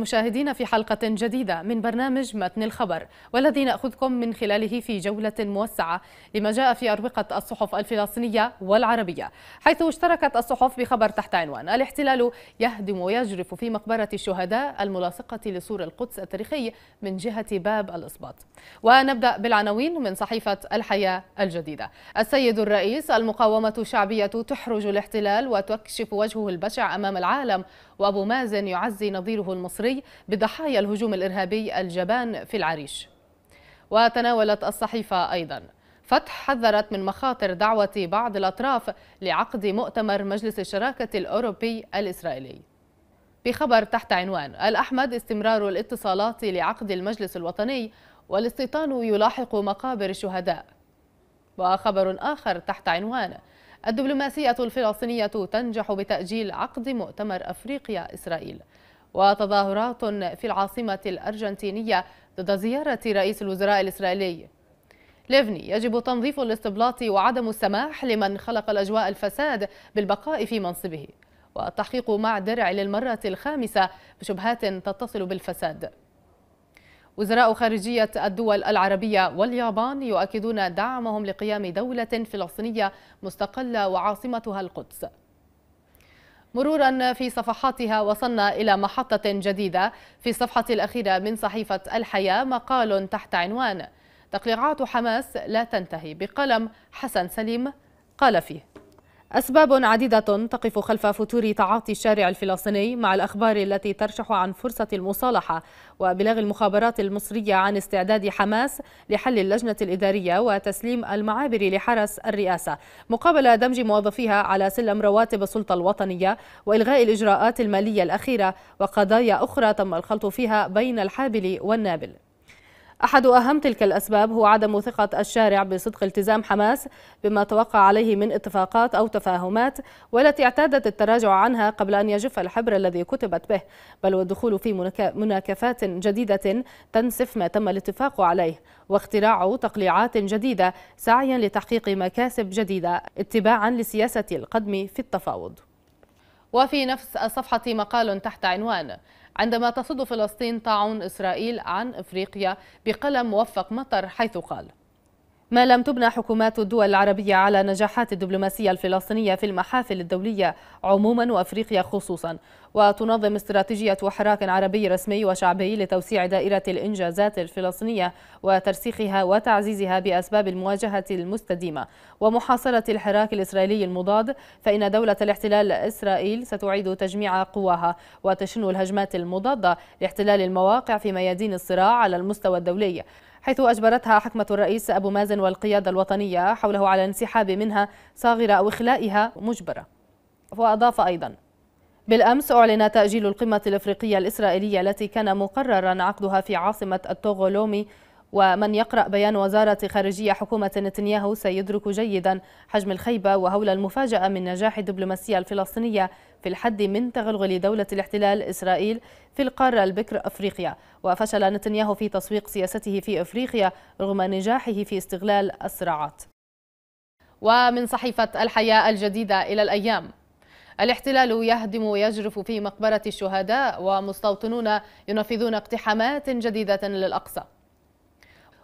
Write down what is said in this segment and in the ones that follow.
مشاهدينا في حلقة جديدة من برنامج متن الخبر والذي نأخذكم من خلاله في جولة موسعة لما جاء في أروقة الصحف الفلسطينية والعربية حيث اشتركت الصحف بخبر تحت عنوان الاحتلال يهدم ويجرف في مقبرة الشهداء الملاصقة لسور القدس التاريخي من جهة باب الإصباط ونبدأ بالعناوين من صحيفة الحياة الجديدة السيد الرئيس المقاومة الشعبية تحرج الاحتلال وتكشف وجهه البشع أمام العالم وأبو مازن يعزي نظيره المصري بضحايا الهجوم الإرهابي الجبان في العريش وتناولت الصحيفة أيضاً فتح حذرت من مخاطر دعوة بعض الأطراف لعقد مؤتمر مجلس الشراكة الأوروبي الإسرائيلي بخبر تحت عنوان الأحمد استمرار الاتصالات لعقد المجلس الوطني والاستيطان يلاحق مقابر الشهداء وخبر آخر تحت عنوان الدبلوماسية الفلسطينية تنجح بتأجيل عقد مؤتمر أفريقيا إسرائيل وتظاهرات في العاصمة الأرجنتينية ضد زيارة رئيس الوزراء الإسرائيلي ليفني يجب تنظيف الاستبلاط وعدم السماح لمن خلق الأجواء الفساد بالبقاء في منصبه والتحقيق مع درع للمرة الخامسة بشبهات تتصل بالفساد وزراء خارجية الدول العربية واليابان يؤكدون دعمهم لقيام دولة فلسطينية مستقلة وعاصمتها القدس مرورا في صفحاتها وصلنا إلى محطة جديدة في الصفحة الأخيرة من صحيفة الحياة مقال تحت عنوان تقريعات حماس لا تنتهي بقلم حسن سليم قال فيه أسباب عديدة تقف خلف فتور تعاطي الشارع الفلسطيني مع الأخبار التي ترشح عن فرصة المصالحة وبلاغ المخابرات المصرية عن استعداد حماس لحل اللجنة الإدارية وتسليم المعابر لحرس الرئاسة مقابل دمج موظفيها على سلم رواتب السلطة الوطنية وإلغاء الإجراءات المالية الأخيرة وقضايا أخرى تم الخلط فيها بين الحابل والنابل أحد أهم تلك الأسباب هو عدم ثقة الشارع بصدق التزام حماس بما توقع عليه من اتفاقات أو تفاهمات والتي اعتادت التراجع عنها قبل أن يجف الحبر الذي كتبت به بل والدخول في مناكفات جديدة تنسف ما تم الاتفاق عليه واختراع تقليعات جديدة سعيا لتحقيق مكاسب جديدة اتباعا لسياسة القدم في التفاوض وفي نفس الصفحة مقال تحت عنوان عندما تصد فلسطين طاعون إسرائيل عن إفريقيا بقلم موفق مطر حيث قال ما لم تبنى حكومات الدول العربية على نجاحات الدبلوماسية الفلسطينية في المحافل الدولية عموما وأفريقيا خصوصا وتنظم استراتيجية حراك عربي رسمي وشعبي لتوسيع دائرة الإنجازات الفلسطينية وترسيخها وتعزيزها بأسباب المواجهة المستديمة ومحاصرة الحراك الإسرائيلي المضاد فإن دولة الاحتلال إسرائيل ستعيد تجميع قواها وتشن الهجمات المضادة لاحتلال المواقع في ميادين الصراع على المستوى الدولي حيث أجبرتها حكمة الرئيس أبو مازن والقيادة الوطنية حوله على الانسحاب منها صاغرة أو إخلائها مجبرة وأضاف أيضا بالأمس أعلن تأجيل القمة الإفريقية الإسرائيلية التي كان مقررا عقدها في عاصمة التوغولومي ومن يقرأ بيان وزارة خارجية حكومة نتنياهو سيدرك جيدا حجم الخيبة وهول المفاجأة من نجاح الدبلوماسية الفلسطينية في الحد من تغلغل دولة الاحتلال إسرائيل في القارة البكر أفريقيا وفشل نتنياهو في تسويق سياسته في أفريقيا رغم نجاحه في استغلال الصراعات ومن صحيفة الحياة الجديدة إلى الأيام الاحتلال يهدم ويجرف في مقبرة الشهداء ومستوطنون ينفذون اقتحامات جديدة للأقصى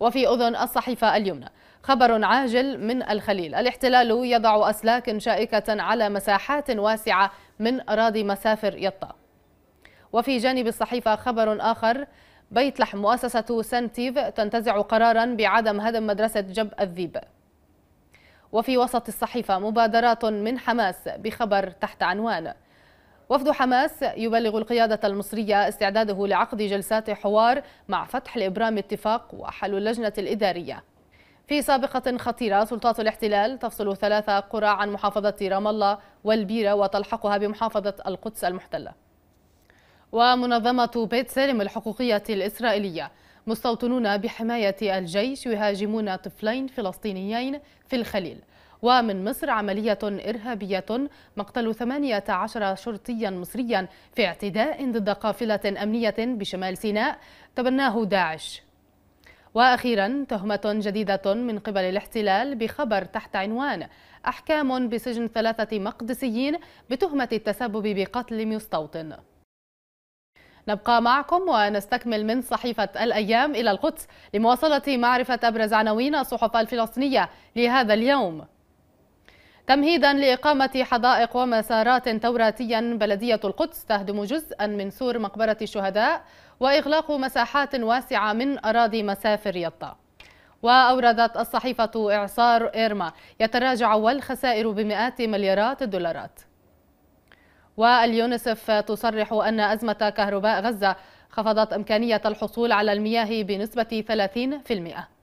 وفي أذن الصحيفة اليمنى خبر عاجل من الخليل الاحتلال يضع أسلاك شائكة على مساحات واسعة من أراضي مسافر يطا وفي جانب الصحيفة خبر آخر بيت لحم مؤسسة سنتيف تنتزع قرارا بعدم هدم مدرسة جب الذيب وفي وسط الصحيفة مبادرات من حماس بخبر تحت عنوان وفد حماس يبلغ القيادة المصرية استعداده لعقد جلسات حوار مع فتح لإبرام اتفاق وحل اللجنة الإدارية في سابقة خطيرة سلطات الاحتلال تفصل ثلاثة قرى عن محافظة رام الله والبيرة وتلحقها بمحافظة القدس المحتلة ومنظمة بيت سلم الحقوقية الإسرائيلية مستوطنون بحماية الجيش يهاجمون طفلين فلسطينيين في الخليل ومن مصر عملية إرهابية مقتل 18 شرطيا مصريا في اعتداء ضد قافلة أمنية بشمال سيناء تبناه داعش وأخيرا تهمة جديدة من قبل الاحتلال بخبر تحت عنوان أحكام بسجن ثلاثة مقدسيين بتهمة التسبب بقتل مستوطن نبقى معكم ونستكمل من صحيفة الأيام إلى القدس لمواصلة معرفة أبرز عناوين الصحف الفلسطينية لهذا اليوم تمهيدا لإقامة حدائق ومسارات توراتيا بلدية القدس تهدم جزءا من سور مقبرة الشهداء وإغلاق مساحات واسعة من أراضي مسافر يطا وأوردت الصحيفة إعصار إيرما يتراجع والخسائر بمئات مليارات الدولارات واليونسف تصرح أن أزمة كهرباء غزة خفضت إمكانية الحصول على المياه بنسبة 30%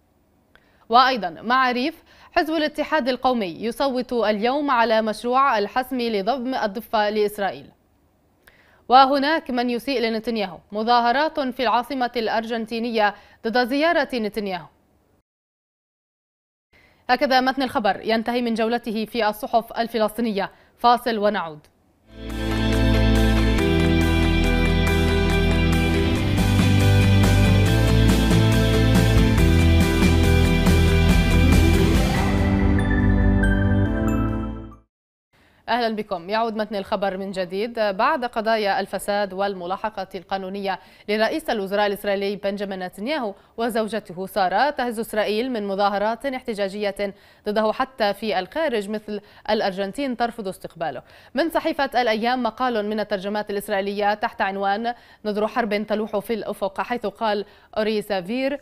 وأيضا مع ريف حزب الاتحاد القومي يصوت اليوم على مشروع الحسم لضم الضفة لإسرائيل وهناك من يسيء لنتنياهو مظاهرات في العاصمة الأرجنتينية ضد زيارة نتنياهو هكذا متن الخبر ينتهي من جولته في الصحف الفلسطينية فاصل ونعود أهلا بكم يعود متن الخبر من جديد بعد قضايا الفساد والملاحقة القانونية لرئيس الوزراء الإسرائيلي بنجامين نتنياهو وزوجته سارة تهز إسرائيل من مظاهرات احتجاجية ضده حتى في الخارج مثل الأرجنتين ترفض استقباله من صحيفة الأيام مقال من الترجمات الإسرائيلية تحت عنوان نذر حرب تلوح في الأفق حيث قال أوري سافير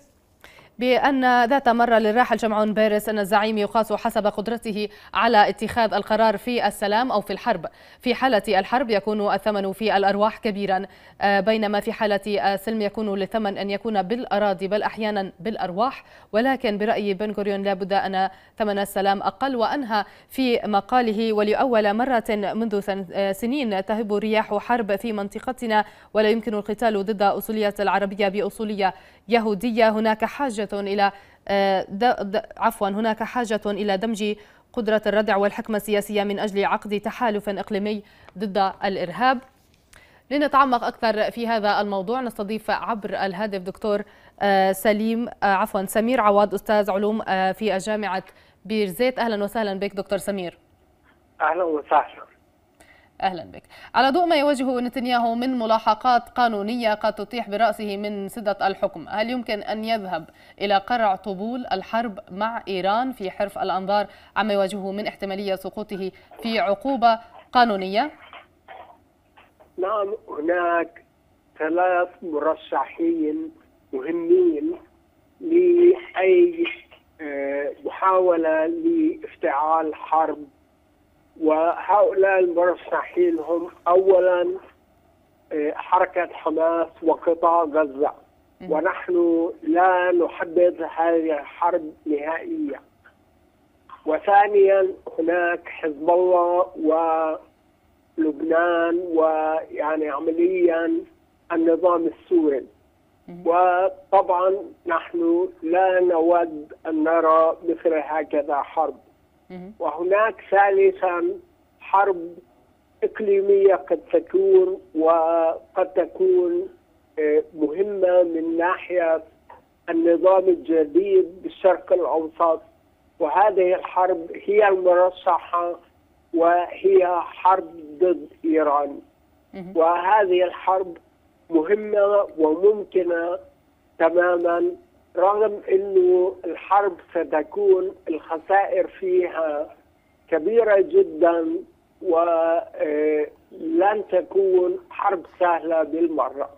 بأن ذات مرة للراحل جمعون بيرس أن الزعيم يقاس حسب قدرته على اتخاذ القرار في السلام أو في الحرب في حالة الحرب يكون الثمن في الأرواح كبيرا آه، بينما في حالة السلم يكون للثمن أن يكون بالأراضي بل أحيانا بالأرواح ولكن برأي بن غوريون لابد أن ثمن السلام أقل وأنهى في مقاله ولأول مرة منذ آه، سنين تهب رياح حرب في منطقتنا ولا يمكن القتال ضد أصولية العربية بأصولية يهودية هناك حاجة إلى آه، عفوا هناك حاجة إلى دمج قدرة الردع والحكمة السياسية من أجل عقد تحالف إقليمي ضد الإرهاب لنتعمق أكثر في هذا الموضوع نستضيف عبر الهاتف دكتور آه، سليم آه، عفوا سمير عواد أستاذ علوم في جامعة بيرزيت أهلا وسهلا بك دكتور سمير أهلا وسهلا أهلا بك على ضوء ما يواجه نتنياهو من ملاحقات قانونية قد تطيح برأسه من سدة الحكم هل يمكن أن يذهب إلى قرع طبول الحرب مع إيران في حرف الأنظار عما يواجهه من احتمالية سقوطه في عقوبة قانونية؟ نعم هناك ثلاث مرشحين مهمين لأي آه، محاولة لافتعال حرب وهؤلاء المرشحين هم اولا آه، حركه حماس وقطاع غزه ونحن لا نحدد هذه الحرب نهائيا وثانيا هناك حزب الله ولبنان ويعني عمليا النظام السوري وطبعا نحن لا نود ان نرى مثل هكذا حرب وهناك ثالثا حرب إقليمية قد تكون وقد تكون آه، مهمة من ناحية النظام الجديد بالشرق الأوسط وهذه الحرب هي المرشحة وهي حرب ضد إيران وهذه الحرب مهمة وممكنة تماما رغم انه الحرب ستكون الخسائر فيها كبيره جدا ولن آه، تكون حرب سهله بالمره.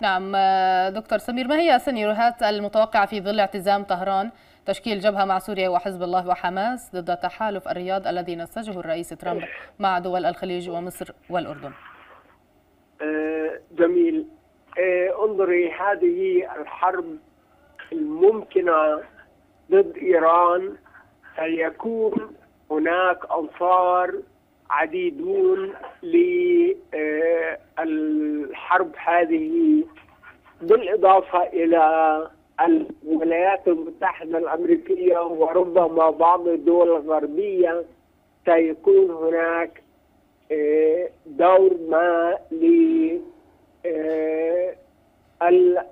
نعم آه، دكتور سمير ما هي السيناريوهات المتوقعه في ظل اعتزام طهران تشكيل جبهه مع سوريا وحزب الله وحماس ضد تحالف الرياض الذي نسجه الرئيس ترامب مع دول الخليج ومصر والاردن؟ آه، جميل إيه، انظري هذه الحرب الممكنة ضد إيران سيكون هناك أنصار عديدون للحرب إيه، هذه بالإضافة إلى الولايات المتحدة الأمريكية وربما بعض الدول الغربية سيكون هناك إيه، دور ما ل آه،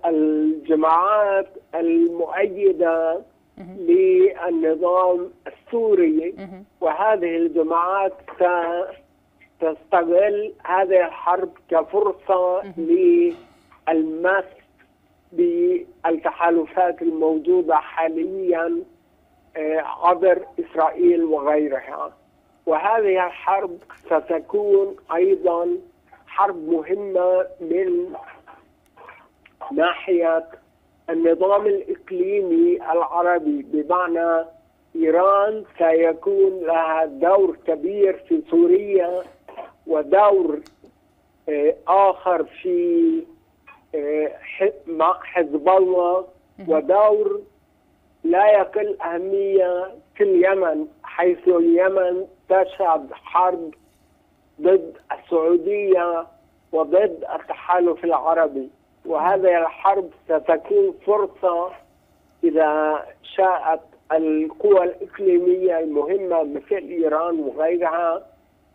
الجماعات المؤيدة للنظام السوري وهذه الجماعات تستغل هذه الحرب كفرصة للمس بالتحالفات الموجودة حاليا آه، عبر إسرائيل وغيرها وهذه الحرب ستكون أيضا حرب مهمة من ناحية النظام الإقليمي العربي بمعنى إيران سيكون لها دور كبير في سوريا ودور آه، آخر في آه، مع حزب الله ودور لا يقل أهمية في اليمن حيث اليمن تشهد حرب ضد السعودية وضد التحالف العربي وهذه الحرب ستكون فرصة إذا شاءت القوى الإقليمية المهمة مثل إيران وغيرها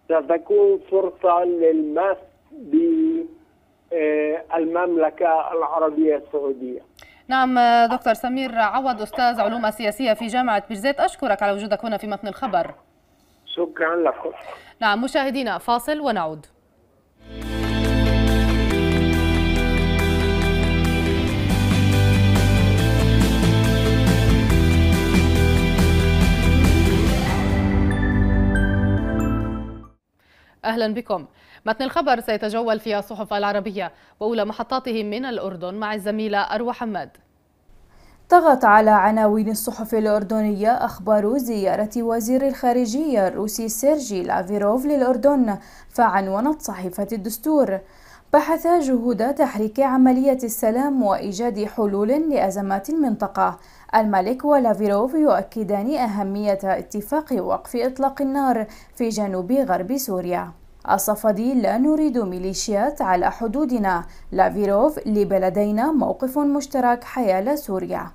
ستكون فرصة للمس بالمملكة آه، العربية السعودية نعم آه، دكتور سمير عوض أستاذ علوم السياسية في جامعة بجزيت أشكرك على وجودك هنا في متن الخبر شكرا لكم نعم مشاهدينا فاصل ونعود أهلا بكم متن الخبر سيتجول في الصحف العربية وأولى محطاته من الأردن مع الزميلة أروى حماد طغت على عناوين الصحف الأردنية أخبار زيارة وزير الخارجية الروسي سيرجي لافيروف للأردن فعنونت صحيفة الدستور بحث جهود تحريك عملية السلام وإيجاد حلول لأزمات المنطقة الملك ولافيروف يؤكدان أهمية اتفاق وقف إطلاق النار في جنوب غرب سوريا الصفدي لا نريد ميليشيات على حدودنا لافيروف لبلدينا موقف مشترك حيال سوريا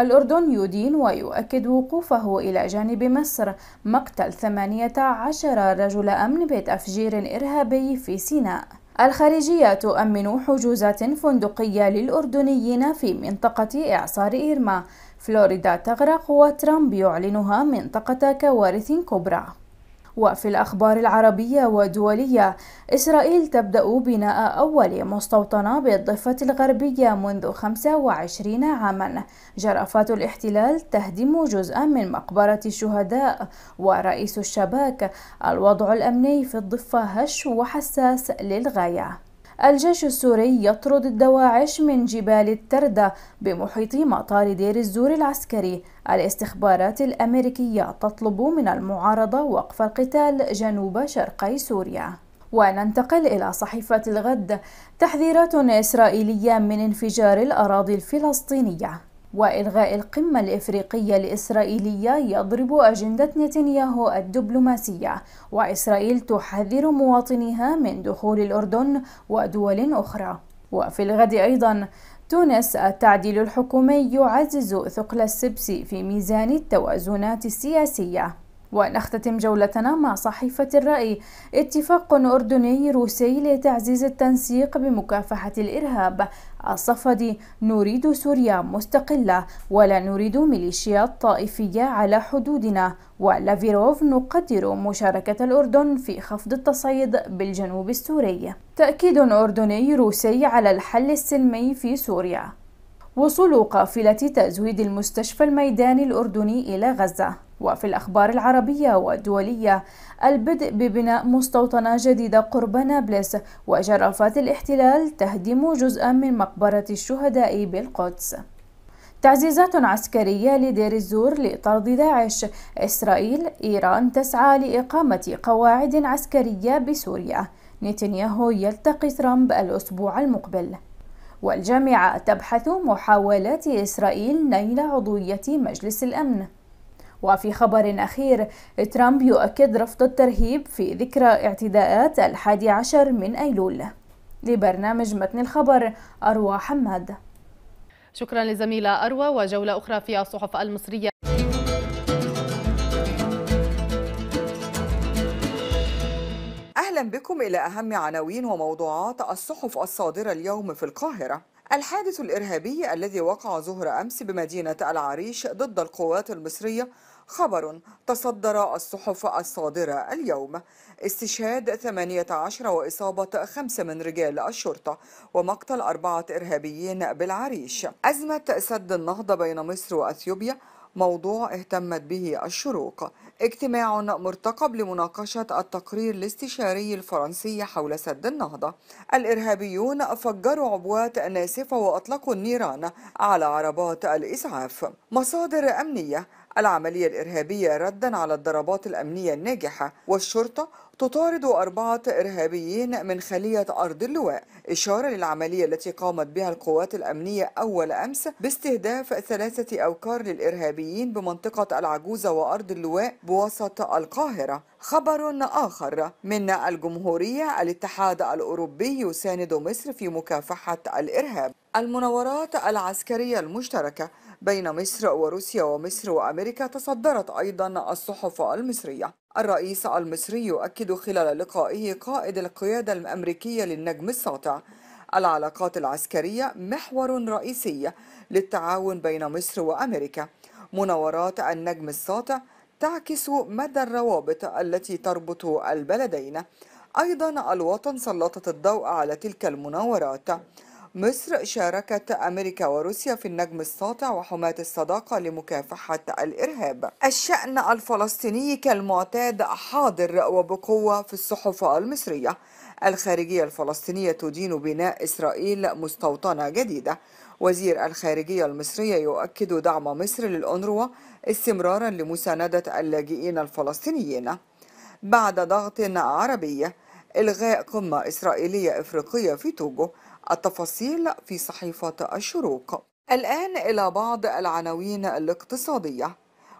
الأردن يدين ويؤكد وقوفه إلى جانب مصر مقتل 18 رجل أمن بتفجير إرهابي في سيناء الخارجية تؤمن حجوزات فندقية للأردنيين في منطقة إعصار إيرما فلوريدا تغرق وترامب يعلنها منطقة كوارث كبرى وفي الأخبار العربية والدولية إسرائيل تبدأ بناء أول مستوطنة بالضفة الغربية منذ 25 عاما جرافات الاحتلال تهدم جزءا من مقبرة الشهداء ورئيس الشباك الوضع الأمني في الضفة هش وحساس للغاية الجيش السوري يطرد الدواعش من جبال التردة بمحيط مطار دير الزور العسكري الاستخبارات الأمريكية تطلب من المعارضة وقف القتال جنوب شرقي سوريا وننتقل إلى صحيفة الغد تحذيرات إسرائيلية من انفجار الأراضي الفلسطينية وإلغاء القمة الإفريقية الإسرائيلية يضرب أجندة نتنياهو الدبلوماسية وإسرائيل تحذر مواطنيها من دخول الأردن ودول أخرى وفي الغد أيضا تونس التعديل الحكومي يعزز ثقل السبسي في ميزان التوازنات السياسية ونختتم جولتنا مع صحيفة الرأي اتفاق أردني روسي لتعزيز التنسيق بمكافحة الإرهاب الصفدي نريد سوريا مستقلة ولا نريد ميليشيات طائفية على حدودنا ولافيروف نقدر مشاركة الأردن في خفض التصعيد بالجنوب السوري تأكيد أردني روسي على الحل السلمي في سوريا وصول قافلة تزويد المستشفى الميداني الأردني إلى غزة وفي الأخبار العربية والدولية البدء ببناء مستوطنة جديدة قرب نابلس وجرافات الاحتلال تهدم جزءا من مقبرة الشهداء بالقدس تعزيزات عسكرية لدير الزور لطرد داعش إسرائيل إيران تسعى لإقامة قواعد عسكرية بسوريا نتنياهو يلتقي ترامب الأسبوع المقبل والجامعة تبحث محاولات إسرائيل نيل عضوية مجلس الأمن وفي خبر أخير ترامب يؤكد رفض الترهيب في ذكرى اعتداءات الحادي عشر من أيلول لبرنامج متن الخبر أروى حماد شكرا لزميلة أروى وجولة أخرى في الصحف المصرية اهلا بكم الى اهم عناوين وموضوعات الصحف الصادره اليوم في القاهره. الحادث الارهابي الذي وقع ظهر امس بمدينه العريش ضد القوات المصريه خبر تصدر الصحف الصادرة اليوم استشهاد 18 وإصابة خمسة من رجال الشرطة ومقتل أربعة إرهابيين بالعريش أزمة سد النهضة بين مصر وأثيوبيا موضوع اهتمت به الشروق اجتماع مرتقب لمناقشة التقرير الاستشاري الفرنسي حول سد النهضة الإرهابيون فجروا عبوات ناسفة وأطلقوا النيران على عربات الإسعاف مصادر أمنية العملية الإرهابية ردا على الضربات الأمنية الناجحة والشرطة تطارد أربعة إرهابيين من خلية أرض اللواء إشارة للعملية التي قامت بها القوات الأمنية أول أمس باستهداف ثلاثة أوكار للإرهابيين بمنطقة العجوزة وأرض اللواء بوسط القاهرة خبر آخر من الجمهورية الاتحاد الأوروبي يساند مصر في مكافحة الإرهاب المناورات العسكرية المشتركة بين مصر وروسيا ومصر وأمريكا تصدرت أيضا الصحف المصرية الرئيس المصري يؤكد خلال لقائه قائد القيادة الأمريكية للنجم الساطع العلاقات العسكرية محور رئيسي للتعاون بين مصر وأمريكا مناورات النجم الساطع تعكس مدى الروابط التي تربط البلدين أيضا الوطن سلطت الضوء على تلك المناورات مصر شاركت أمريكا وروسيا في النجم الساطع وحماة الصداقة لمكافحة الإرهاب الشأن الفلسطيني كالمعتاد حاضر وبقوة في الصحف المصرية الخارجية الفلسطينية تدين بناء إسرائيل مستوطنة جديدة وزير الخارجية المصرية يؤكد دعم مصر للأنروا استمرارا لمساندة اللاجئين الفلسطينيين بعد ضغط عربي إلغاء قمة إسرائيلية إفريقية في توجو التفاصيل في صحيفة الشروق الآن إلى بعض العناوين الاقتصادية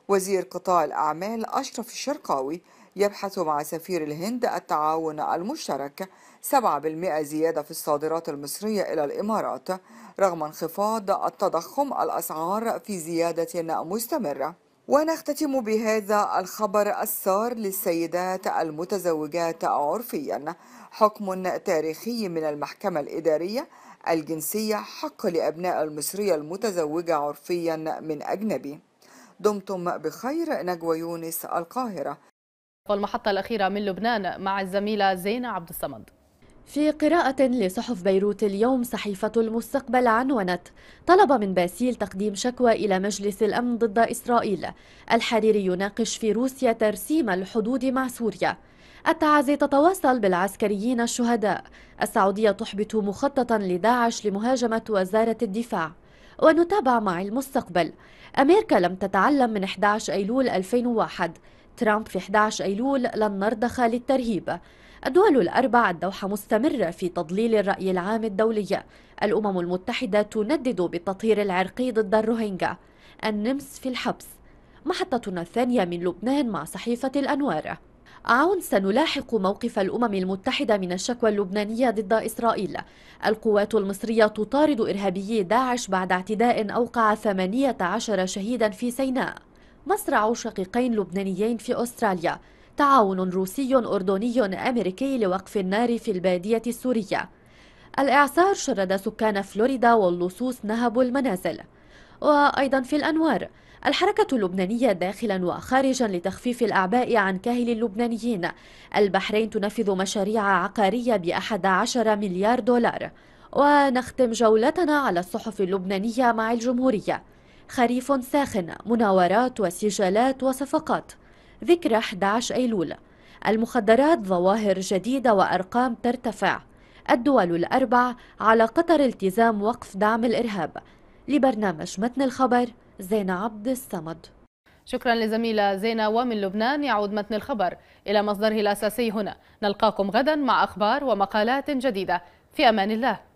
وزير قطاع الأعمال أشرف الشرقاوي يبحث مع سفير الهند التعاون المشترك 7% زيادة في الصادرات المصرية إلى الإمارات رغم انخفاض التضخم الأسعار في زيادة مستمرة ونختتم بهذا الخبر السار للسيدات المتزوجات عرفيا حكم تاريخي من المحكمة الإدارية الجنسية حق لأبناء المصرية المتزوجة عرفيا من أجنبي دمتم بخير نجوى يونس القاهرة والمحطة الأخيرة من لبنان مع الزميلة زينة عبد الصمد في قراءة لصحف بيروت اليوم صحيفة المستقبل عنونت طلب من باسيل تقديم شكوى إلى مجلس الأمن ضد إسرائيل الحريري يناقش في روسيا ترسيم الحدود مع سوريا التعازي تتواصل بالعسكريين الشهداء السعودية تحبط مخططا لداعش لمهاجمة وزارة الدفاع ونتابع مع المستقبل أمريكا لم تتعلم من 11 أيلول 2001 ترامب في 11 أيلول لن نرضخ للترهيب الدول الأربع الدوحة مستمرة في تضليل الرأي العام الدولي الأمم المتحدة تندد بالتطهير العرقي ضد الروهينجا النمس في الحبس محطتنا الثانية من لبنان مع صحيفة الأنوار عون سنلاحق موقف الأمم المتحدة من الشكوى اللبنانية ضد إسرائيل القوات المصرية تطارد إرهابيي داعش بعد اعتداء أوقع 18 شهيدا في سيناء مصرع شقيقين لبنانيين في أستراليا تعاون روسي أردني أمريكي لوقف النار في البادية السورية الإعصار شرد سكان فلوريدا واللصوص نهبوا المنازل وأيضا في الأنوار الحركة اللبنانية داخلا وخارجا لتخفيف الأعباء عن كاهل اللبنانيين البحرين تنفذ مشاريع عقارية بأحد عشر مليار دولار ونختم جولتنا على الصحف اللبنانية مع الجمهورية خريف ساخن مناورات وسجالات وصفقات ذكرى 11 أيلول المخدرات ظواهر جديدة وأرقام ترتفع الدول الأربع على قطر التزام وقف دعم الإرهاب لبرنامج متن الخبر زين عبد الصمد شكرا لزميلة زينة ومن لبنان يعود متن الخبر إلى مصدره الأساسي هنا نلقاكم غدا مع أخبار ومقالات جديدة في أمان الله